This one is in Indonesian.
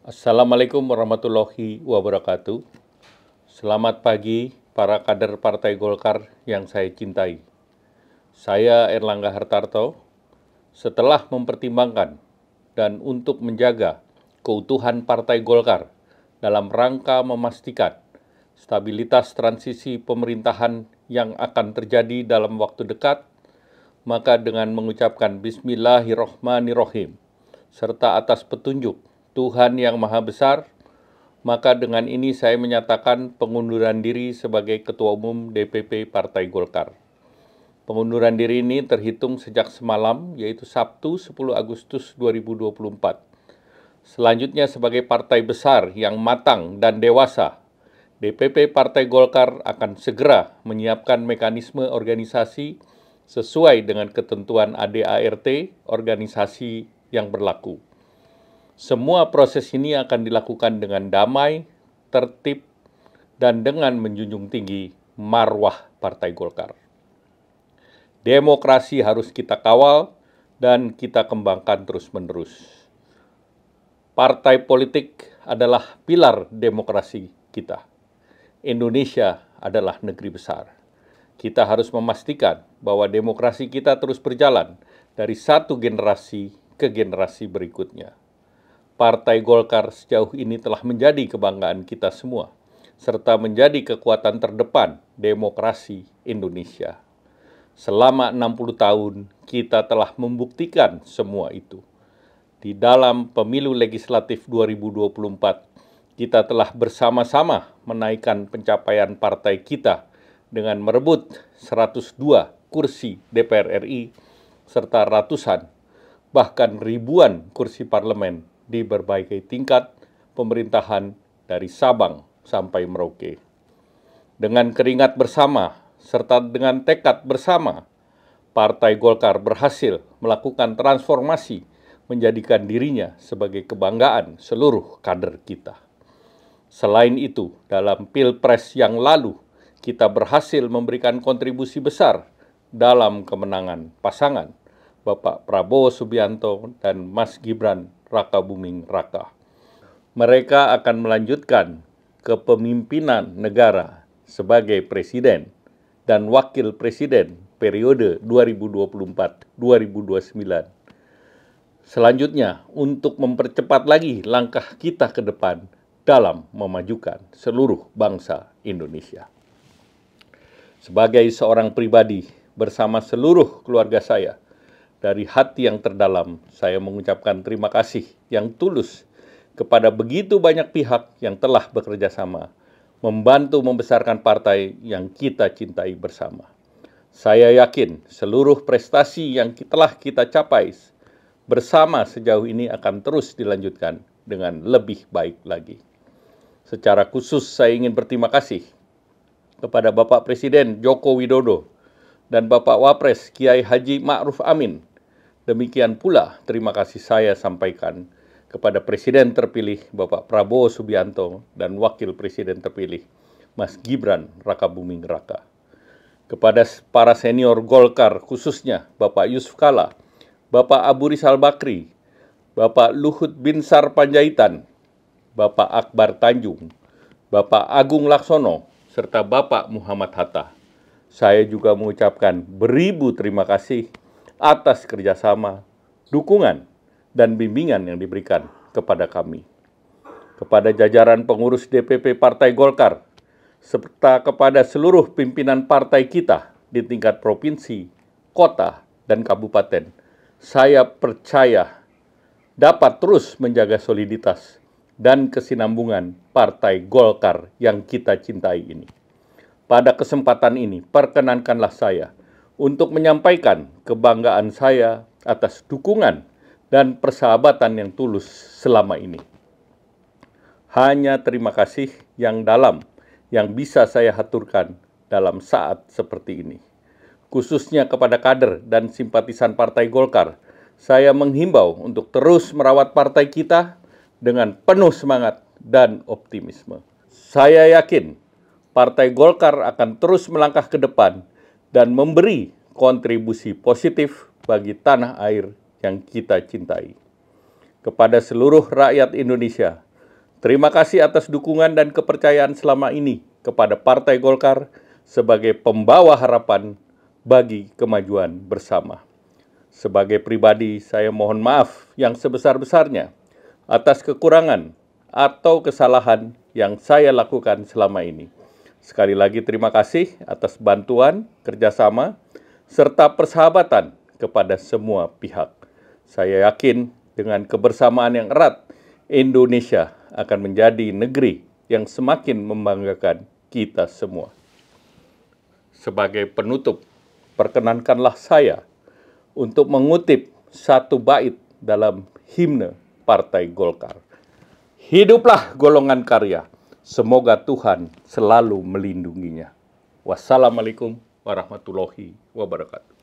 Assalamualaikum warahmatullahi wabarakatuh. Selamat pagi para kader Partai Golkar yang saya cintai. Saya Erlangga Hartarto. Setelah mempertimbangkan dan untuk menjaga keutuhan Partai Golkar dalam rangka memastikan stabilitas transisi pemerintahan yang akan terjadi dalam waktu dekat, maka dengan mengucapkan bismillahirrohmanirrohim serta atas petunjuk Tuhan yang Maha Besar, maka dengan ini saya menyatakan pengunduran diri sebagai Ketua Umum DPP Partai Golkar. Pengunduran diri ini terhitung sejak semalam, yaitu Sabtu 10 Agustus 2024. Selanjutnya sebagai partai besar yang matang dan dewasa, DPP Partai Golkar akan segera menyiapkan mekanisme organisasi sesuai dengan ketentuan ADART organisasi yang berlaku. Semua proses ini akan dilakukan dengan damai, tertib, dan dengan menjunjung tinggi marwah Partai Golkar. Demokrasi harus kita kawal dan kita kembangkan terus-menerus. Partai politik adalah pilar demokrasi kita. Indonesia adalah negeri besar. Kita harus memastikan bahwa demokrasi kita terus berjalan dari satu generasi ke generasi berikutnya. Partai Golkar sejauh ini telah menjadi kebanggaan kita semua, serta menjadi kekuatan terdepan demokrasi Indonesia. Selama 60 tahun, kita telah membuktikan semua itu. Di dalam pemilu legislatif 2024, kita telah bersama-sama menaikkan pencapaian partai kita dengan merebut 102 kursi DPR RI serta ratusan, bahkan ribuan kursi parlemen di berbagai tingkat pemerintahan dari Sabang sampai Merauke. Dengan keringat bersama serta dengan tekad bersama, Partai Golkar berhasil melakukan transformasi menjadikan dirinya sebagai kebanggaan seluruh kader kita. Selain itu, dalam Pilpres yang lalu, kita berhasil memberikan kontribusi besar dalam kemenangan pasangan Bapak Prabowo Subianto dan Mas Gibran Raka Buming Raka. Mereka akan melanjutkan kepemimpinan negara sebagai presiden dan wakil presiden periode 2024-2029. Selanjutnya, untuk mempercepat lagi langkah kita ke depan dalam memajukan seluruh bangsa Indonesia. Sebagai seorang pribadi, bersama seluruh keluarga saya, dari hati yang terdalam, saya mengucapkan terima kasih yang tulus kepada begitu banyak pihak yang telah bekerja sama, membantu membesarkan partai yang kita cintai bersama. Saya yakin seluruh prestasi yang telah kita capai bersama sejauh ini akan terus dilanjutkan dengan lebih baik lagi. Secara khusus saya ingin berterima kasih kepada Bapak Presiden Joko Widodo dan Bapak Wapres Kiai Haji Ma'ruf Amin Demikian pula terima kasih saya sampaikan kepada Presiden terpilih Bapak Prabowo Subianto dan Wakil Presiden terpilih Mas Gibran Raka Buming Raka. Kepada para senior Golkar khususnya Bapak Yusuf Kala, Bapak Abu Rizal Bakri, Bapak Luhut Binsar Panjaitan, Bapak Akbar Tanjung, Bapak Agung Laksono, serta Bapak Muhammad Hatta. Saya juga mengucapkan beribu terima kasih atas kerjasama, dukungan, dan bimbingan yang diberikan kepada kami. Kepada jajaran pengurus DPP Partai Golkar, serta kepada seluruh pimpinan partai kita di tingkat provinsi, kota, dan kabupaten, saya percaya dapat terus menjaga soliditas dan kesinambungan Partai Golkar yang kita cintai ini. Pada kesempatan ini, perkenankanlah saya – untuk menyampaikan kebanggaan saya atas dukungan dan persahabatan yang tulus selama ini. Hanya terima kasih yang dalam yang bisa saya haturkan dalam saat seperti ini. Khususnya kepada kader dan simpatisan Partai Golkar, saya menghimbau untuk terus merawat partai kita dengan penuh semangat dan optimisme. Saya yakin Partai Golkar akan terus melangkah ke depan dan memberi kontribusi positif bagi tanah air yang kita cintai. Kepada seluruh rakyat Indonesia, terima kasih atas dukungan dan kepercayaan selama ini kepada Partai Golkar sebagai pembawa harapan bagi kemajuan bersama. Sebagai pribadi, saya mohon maaf yang sebesar-besarnya atas kekurangan atau kesalahan yang saya lakukan selama ini. Sekali lagi terima kasih atas bantuan, kerjasama, serta persahabatan kepada semua pihak. Saya yakin dengan kebersamaan yang erat, Indonesia akan menjadi negeri yang semakin membanggakan kita semua. Sebagai penutup, perkenankanlah saya untuk mengutip satu bait dalam himne Partai Golkar. Hiduplah golongan karya! Semoga Tuhan selalu melindunginya. Wassalamualaikum warahmatullahi wabarakatuh.